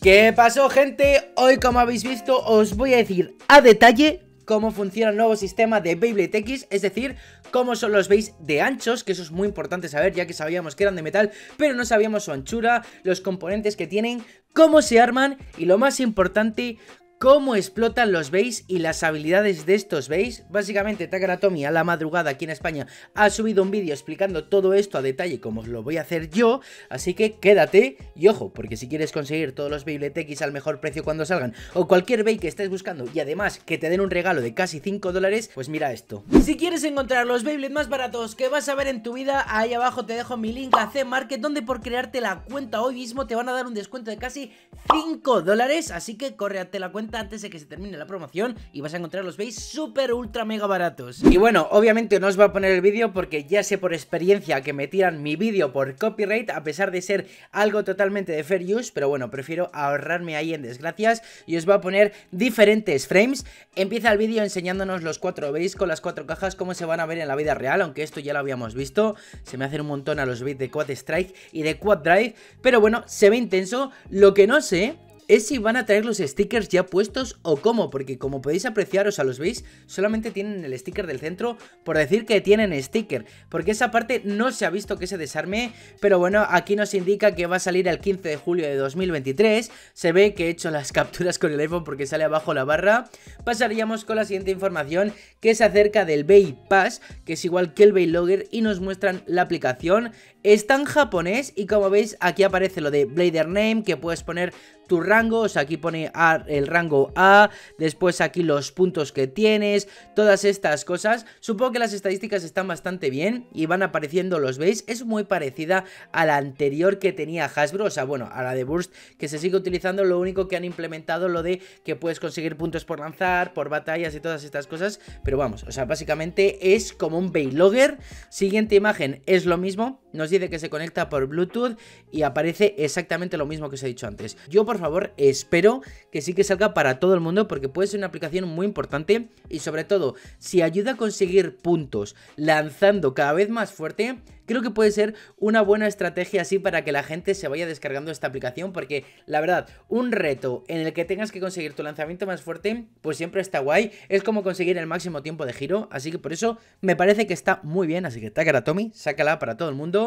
¿Qué pasó gente? Hoy como habéis visto os voy a decir a detalle cómo funciona el nuevo sistema de Beyblade X, es decir, cómo son los veis de anchos, que eso es muy importante saber ya que sabíamos que eran de metal, pero no sabíamos su anchura, los componentes que tienen, cómo se arman y lo más importante, cómo explotan los Bays y las habilidades de estos Bays. Básicamente, Takaratomi a la madrugada aquí en España ha subido un vídeo explicando todo esto a detalle como lo voy a hacer yo, así que quédate y ojo, porque si quieres conseguir todos los X al mejor precio cuando salgan o cualquier Bay que estés buscando y además que te den un regalo de casi 5 dólares, pues mira esto. Si quieres encontrar los Beyblade más baratos que vas a ver en tu vida, ahí abajo te dejo mi link a C-Market donde por crearte la cuenta hoy mismo te van a dar un descuento de casi 5 dólares, así que corre la cuenta antes de que se termine la promoción y vas a encontrar los veis súper ultra mega baratos. Y bueno, obviamente no os va a poner el vídeo porque ya sé por experiencia que me tiran mi vídeo por copyright a pesar de ser algo totalmente de fair use, pero bueno, prefiero ahorrarme ahí en desgracias y os va a poner diferentes frames. Empieza el vídeo enseñándonos los cuatro veis con las cuatro cajas cómo se van a ver en la vida real, aunque esto ya lo habíamos visto. Se me hacen un montón a los bits de Quad Strike y de Quad Drive, pero bueno, se ve intenso. Lo que no sé es si van a traer los stickers ya puestos o cómo, porque como podéis apreciar, o sea, los veis, solamente tienen el sticker del centro por decir que tienen sticker, porque esa parte no se ha visto que se desarme, pero bueno, aquí nos indica que va a salir el 15 de julio de 2023, se ve que he hecho las capturas con el iPhone porque sale abajo la barra, pasaríamos con la siguiente información que es acerca del Bay Pass, que es igual que el Bay Logger y nos muestran la aplicación, es tan japonés y como veis aquí aparece lo de Blader Name, que puedes poner o sea aquí pone el rango A, después aquí los puntos que tienes, todas estas cosas. Supongo que las estadísticas están bastante bien y van apareciendo, los veis, es muy parecida a la anterior que tenía Hasbro, o sea, bueno, a la de Burst, que se sigue utilizando, lo único que han implementado lo de que puedes conseguir puntos por lanzar, por batallas y todas estas cosas, pero vamos, o sea, básicamente es como un Baylogger. Siguiente imagen es lo mismo, nos dice que se conecta por Bluetooth y aparece exactamente lo mismo que os he dicho antes. Yo por favor espero que sí que salga para todo el mundo porque puede ser una aplicación muy importante y sobre todo si ayuda a conseguir puntos lanzando cada vez más fuerte, creo que puede ser una buena estrategia así para que la gente se vaya descargando esta aplicación porque la verdad, un reto en el que tengas que conseguir tu lanzamiento más fuerte, pues siempre está guay, es como conseguir el máximo tiempo de giro, así que por eso me parece que está muy bien, así que Takara Tommy, sácala para todo el mundo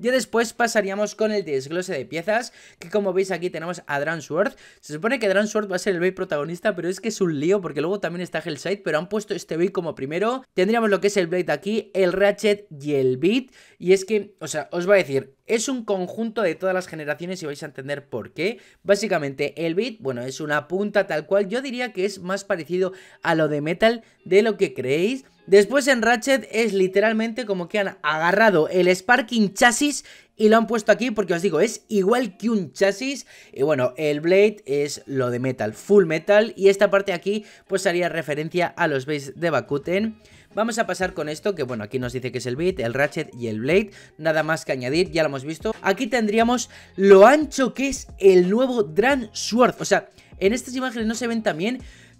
y después pasaríamos con el desglose de piezas, que como veis aquí tenemos a Dransworth. Se supone que Dransworth va a ser el Bey protagonista, pero es que es un lío porque luego también está Hellside, pero han puesto este Bey como primero. Tendríamos lo que es el Blade aquí, el Ratchet y el Beat. Y es que, o sea, os voy a decir, es un conjunto de todas las generaciones y vais a entender por qué. Básicamente el Beat, bueno, es una punta tal cual. Yo diría que es más parecido a lo de Metal de lo que creéis. Después en Ratchet es literalmente como que han agarrado el Sparking Chasis y lo han puesto aquí porque os digo, es igual que un chasis. Y bueno, el Blade es lo de metal, full metal. Y esta parte aquí pues haría referencia a los base de Bakuten. Vamos a pasar con esto, que bueno, aquí nos dice que es el Beat, el Ratchet y el Blade. Nada más que añadir, ya lo hemos visto. Aquí tendríamos lo ancho que es el nuevo Dran Sword. O sea, en estas imágenes no se ven tan bien.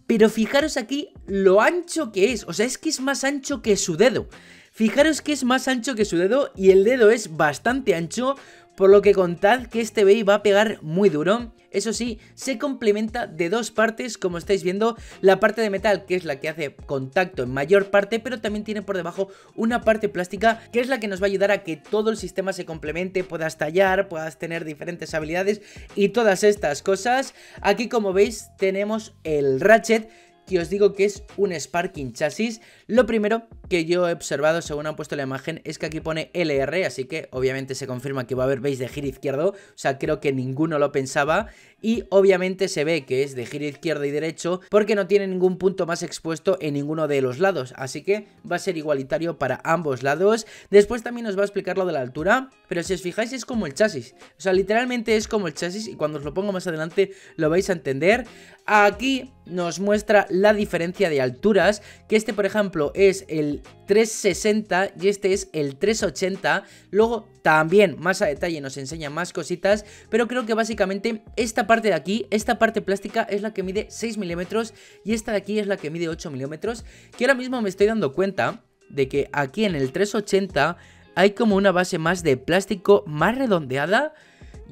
Pero fijaros aquí lo ancho que es, o sea, es que es más ancho que su dedo. Fijaros que es más ancho que su dedo y el dedo es bastante ancho, por lo que contad que este bey va a pegar muy duro. Eso sí, se complementa de dos partes, como estáis viendo, la parte de metal, que es la que hace contacto en mayor parte, pero también tiene por debajo una parte plástica, que es la que nos va a ayudar a que todo el sistema se complemente, puedas tallar, puedas tener diferentes habilidades y todas estas cosas. Aquí, como veis, tenemos el ratchet, que os digo que es un Sparking Chasis, lo primero que yo he observado, según han puesto la imagen, es que aquí pone LR, así que obviamente se confirma que va a haber veis de giro izquierdo, o sea, creo que ninguno lo pensaba, y obviamente se ve que es de giro izquierdo y derecho, porque no tiene ningún punto más expuesto en ninguno de los lados, así que va a ser igualitario para ambos lados. Después también nos va a explicar lo de la altura, pero si os fijáis es como el chasis, o sea, literalmente es como el chasis, y cuando os lo pongo más adelante lo vais a entender. Aquí nos muestra la diferencia de alturas, que este por ejemplo es el 360 y este es el 380. Luego también más a detalle nos enseña más cositas, pero creo que básicamente esta parte de aquí, esta parte plástica es la que mide 6 milímetros y esta de aquí es la que mide 8 milímetros, que ahora mismo me estoy dando cuenta de que aquí en el 380 hay como una base más de plástico más redondeada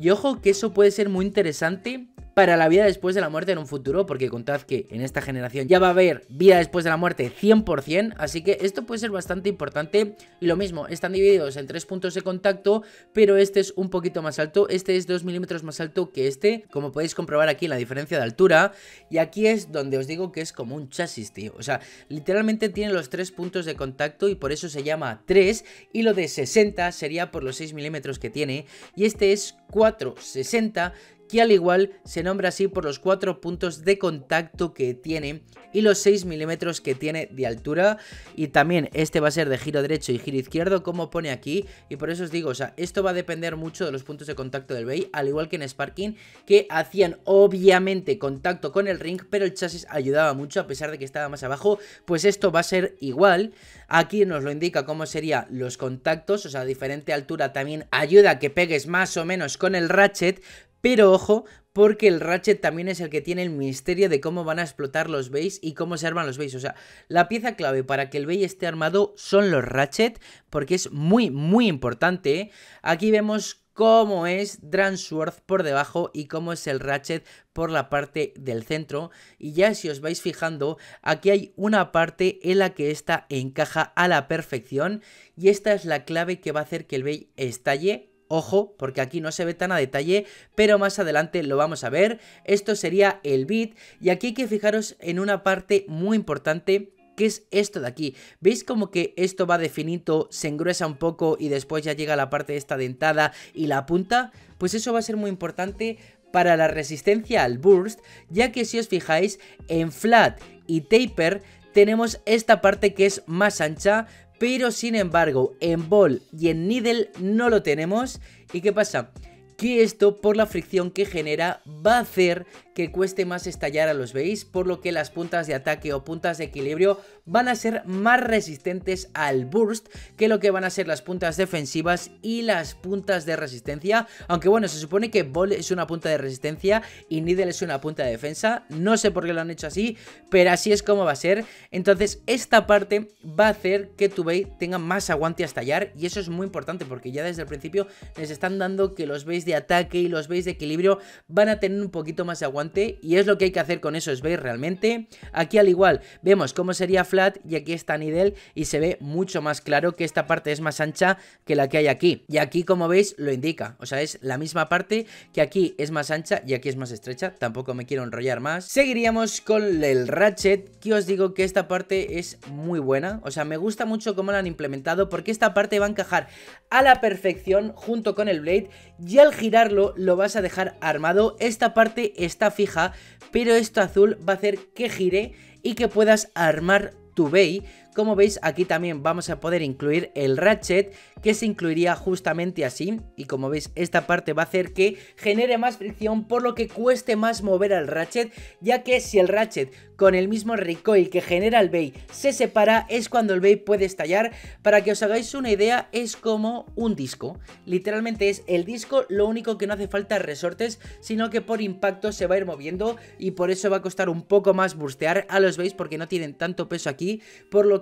y ojo que eso puede ser muy interesante para la vida después de la muerte en un futuro, porque contad que en esta generación ya va a haber vida después de la muerte 100%, así que esto puede ser bastante importante. Y lo mismo, están divididos en tres puntos de contacto, pero este es un poquito más alto, este es 2 milímetros más alto que este, como podéis comprobar aquí la diferencia de altura, y aquí es donde os digo que es como un chasis, tío. O sea, literalmente tiene los tres puntos de contacto y por eso se llama 3, y lo de 60 sería por los 6 milímetros que tiene, y este es 460 que al igual se nombra así por los cuatro puntos de contacto que tiene y los 6 milímetros que tiene de altura y también este va a ser de giro derecho y giro izquierdo como pone aquí y por eso os digo, o sea, esto va a depender mucho de los puntos de contacto del Bay, al igual que en Sparking que hacían obviamente contacto con el ring, pero el chasis ayudaba mucho a pesar de que estaba más abajo, pues esto va a ser igual, aquí nos lo indica cómo serían los contactos, o sea, a diferente altura también ayuda a que pegues más o menos con el ratchet, pero ojo, porque el Ratchet también es el que tiene el misterio de cómo van a explotar los Bays y cómo se arman los Bays. O sea, la pieza clave para que el Bay esté armado son los Ratchet, porque es muy, muy importante. ¿eh? Aquí vemos cómo es Dransworth por debajo y cómo es el Ratchet por la parte del centro. Y ya si os vais fijando, aquí hay una parte en la que esta encaja a la perfección y esta es la clave que va a hacer que el Bay estalle Ojo, porque aquí no se ve tan a detalle, pero más adelante lo vamos a ver. Esto sería el bit y aquí hay que fijaros en una parte muy importante que es esto de aquí? ¿Veis como que esto va definito, se engruesa un poco y después ya llega la parte esta dentada y la punta? Pues eso va a ser muy importante para la resistencia al burst, ya que si os fijáis en flat y taper tenemos esta parte que es más ancha, pero sin embargo, en Ball y en Needle no lo tenemos. ¿Y qué pasa? que esto por la fricción que genera va a hacer que cueste más estallar a los veis, por lo que las puntas de ataque o puntas de equilibrio van a ser más resistentes al burst que lo que van a ser las puntas defensivas y las puntas de resistencia, aunque bueno, se supone que Ball es una punta de resistencia y Needle es una punta de defensa, no sé por qué lo han hecho así, pero así es como va a ser, entonces esta parte va a hacer que tu veis tenga más aguante a estallar y eso es muy importante porque ya desde el principio les están dando que los veis de ataque y los veis de equilibrio van a tener un poquito más de aguante y es lo que hay que hacer con esos veis realmente. Aquí al igual vemos cómo sería flat y aquí está Nidel y se ve mucho más claro que esta parte es más ancha que la que hay aquí. Y aquí como veis lo indica, o sea es la misma parte que aquí es más ancha y aquí es más estrecha, tampoco me quiero enrollar más. Seguiríamos con el ratchet, que os digo que esta parte es muy buena, o sea me gusta mucho cómo la han implementado porque esta parte va a encajar a la perfección junto con el blade y el girarlo lo vas a dejar armado, esta parte está fija, pero esto azul va a hacer que gire y que puedas armar tu bay como veis aquí también vamos a poder incluir el ratchet que se incluiría justamente así y como veis esta parte va a hacer que genere más fricción por lo que cueste más mover al ratchet ya que si el ratchet con el mismo recoil que genera el Bay se separa es cuando el Bay puede estallar para que os hagáis una idea es como un disco literalmente es el disco lo único que no hace falta resortes sino que por impacto se va a ir moviendo y por eso va a costar un poco más burstear a los Bays porque no tienen tanto peso aquí por lo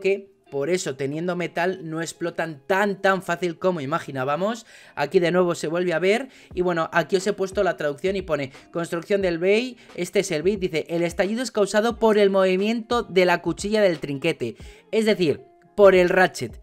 por eso teniendo metal no explotan tan tan fácil como imaginábamos. Aquí de nuevo se vuelve a ver y bueno, aquí os he puesto la traducción y pone construcción del bay, este es el dice el estallido es causado por el movimiento de la cuchilla del trinquete, es decir, por el ratchet.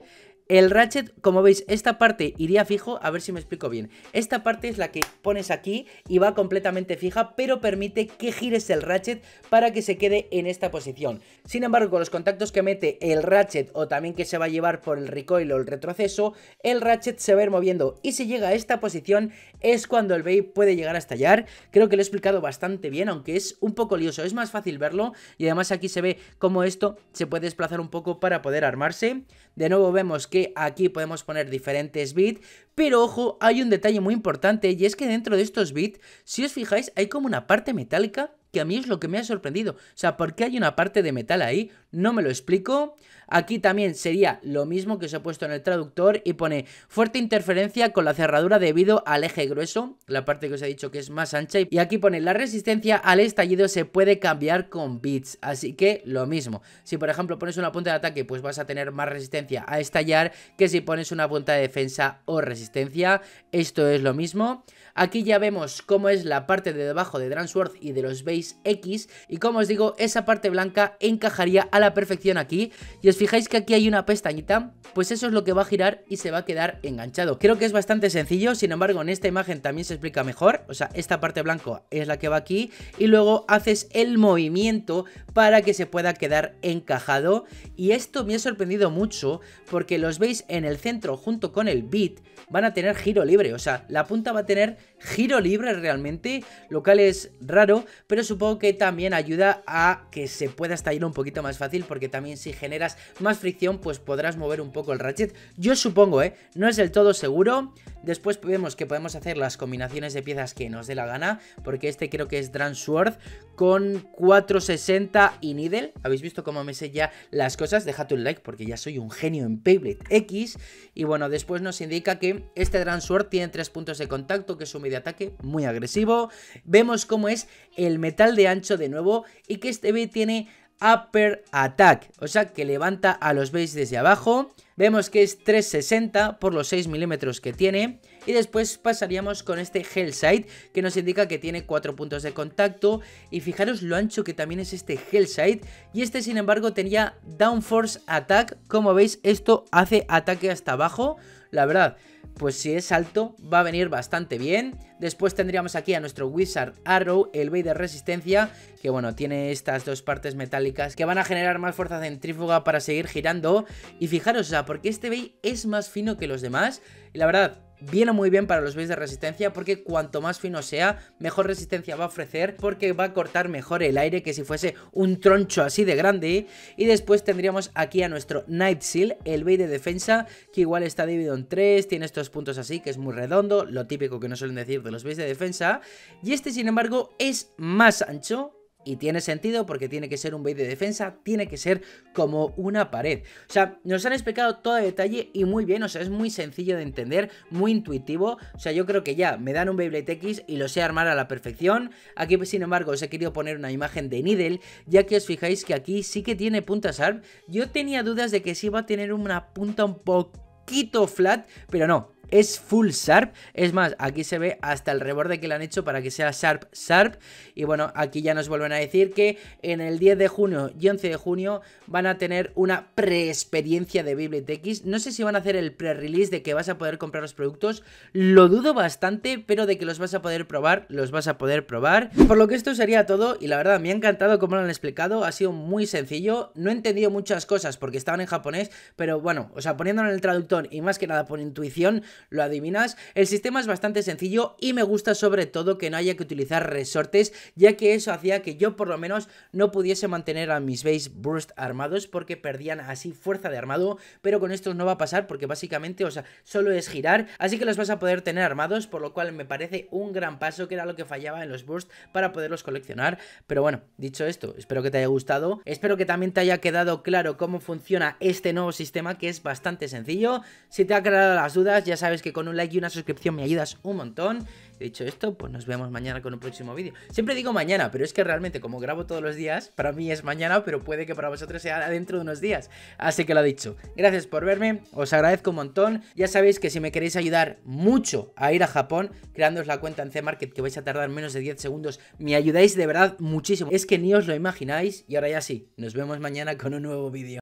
El ratchet, como veis, esta parte iría fijo, a ver si me explico bien. Esta parte es la que pones aquí y va completamente fija, pero permite que gires el ratchet para que se quede en esta posición. Sin embargo, con los contactos que mete el ratchet o también que se va a llevar por el recoil o el retroceso, el ratchet se va a ir moviendo y si llega a esta posición es cuando el vape puede llegar a estallar. Creo que lo he explicado bastante bien, aunque es un poco lioso, es más fácil verlo y además aquí se ve cómo esto se puede desplazar un poco para poder armarse. De nuevo vemos que aquí podemos poner diferentes bits, pero ojo, hay un detalle muy importante y es que dentro de estos bits, si os fijáis, hay como una parte metálica que a mí es lo que me ha sorprendido. O sea, ¿por qué hay una parte de metal ahí? No me lo explico. Aquí también sería lo mismo que se ha puesto en el traductor y pone fuerte interferencia con la cerradura debido al eje grueso, la parte que os he dicho que es más ancha. Y aquí pone la resistencia al estallido se puede cambiar con bits, así que lo mismo. Si por ejemplo pones una punta de ataque, pues vas a tener más resistencia a estallar que si pones una punta de defensa o resistencia. Esto es lo mismo. Aquí ya vemos cómo es la parte de debajo de Transworth y de los base x y como os digo, esa parte blanca encajaría a la perfección aquí y os fijáis que aquí hay una pestañita, pues eso es lo que va a girar y se va a quedar enganchado. Creo que es bastante sencillo, sin embargo en esta imagen también se explica mejor, o sea, esta parte blanca es la que va aquí y luego haces el movimiento para que se pueda quedar encajado y esto me ha sorprendido mucho porque los veis en el centro junto con el bit van a tener giro libre, o sea, la punta va a tener giro libre realmente, lo cual es raro, pero es supongo que también ayuda a que se pueda estallar un poquito más fácil porque también si generas más fricción pues podrás mover un poco el ratchet. Yo supongo, ¿eh? No es del todo seguro, Después vemos que podemos hacer las combinaciones de piezas que nos dé la gana, porque este creo que es Dran Sword con 460 y Needle. ¿Habéis visto cómo me sella las cosas? Dejad un like porque ya soy un genio en Payblet X. Y bueno, después nos indica que este Dran Sword tiene tres puntos de contacto, que es un medio ataque muy agresivo. Vemos cómo es el metal de ancho de nuevo y que este B tiene upper attack, o sea que levanta a los veis desde abajo. Vemos que es 360 por los 6 milímetros que tiene. Y después pasaríamos con este Hellside, que nos indica que tiene 4 puntos de contacto. Y fijaros lo ancho que también es este Hellside. Y este, sin embargo, tenía Downforce Attack. Como veis, esto hace ataque hasta abajo. La verdad, pues si es alto va a venir bastante bien. Después tendríamos aquí a nuestro Wizard Arrow, el Bey de Resistencia, que bueno, tiene estas dos partes metálicas que van a generar más fuerza centrífuga para seguir girando. Y fijaros, o sea, porque este Bey es más fino que los demás. Y la verdad, viene muy bien para los bays de resistencia porque cuanto más fino sea, mejor resistencia va a ofrecer porque va a cortar mejor el aire que si fuese un troncho así de grande. Y después tendríamos aquí a nuestro Night Seal, el bay de defensa, que igual está dividido en tres, tiene estos puntos así, que es muy redondo, lo típico que no suelen decir de los bays de defensa. Y este, sin embargo, es más ancho y tiene sentido porque tiene que ser un bait de defensa, tiene que ser como una pared. O sea, nos han explicado todo detalle y muy bien, o sea, es muy sencillo de entender, muy intuitivo. O sea, yo creo que ya me dan un Beyblade X y lo sé armar a la perfección. Aquí, sin embargo, os he querido poner una imagen de Needle, ya que os fijáis que aquí sí que tiene puntas Sharp. Yo tenía dudas de que sí iba a tener una punta un poquito flat, pero no, es full sharp, es más, aquí se ve hasta el reborde que le han hecho para que sea sharp sharp, y bueno, aquí ya nos vuelven a decir que en el 10 de junio y 11 de junio van a tener una pre-experiencia de BibletX, no sé si van a hacer el pre-release de que vas a poder comprar los productos, lo dudo bastante, pero de que los vas a poder probar, los vas a poder probar, por lo que esto sería todo, y la verdad me ha encantado cómo lo han explicado, ha sido muy sencillo, no he entendido muchas cosas porque estaban en japonés, pero bueno, o sea, poniéndolo en el traductor y más que nada por intuición, lo adivinas. El sistema es bastante sencillo y me gusta sobre todo que no haya que utilizar resortes, ya que eso hacía que yo por lo menos no pudiese mantener a mis base burst armados porque perdían así fuerza de armado, pero con estos no va a pasar porque básicamente, o sea, solo es girar, así que los vas a poder tener armados, por lo cual me parece un gran paso que era lo que fallaba en los burst para poderlos coleccionar, pero bueno, dicho esto, espero que te haya gustado, espero que también te haya quedado claro cómo funciona este nuevo sistema que es bastante sencillo, si te ha quedado las dudas ya sabes que con un like y una suscripción me ayudas un montón. Dicho esto, pues nos vemos mañana con un próximo vídeo. Siempre digo mañana, pero es que realmente como grabo todos los días, para mí es mañana, pero puede que para vosotros sea dentro de unos días. Así que lo dicho, gracias por verme, os agradezco un montón. Ya sabéis que si me queréis ayudar mucho a ir a Japón, creándoos la cuenta en C-Market que vais a tardar menos de 10 segundos, me ayudáis de verdad muchísimo. Es que ni os lo imagináis y ahora ya sí, nos vemos mañana con un nuevo vídeo.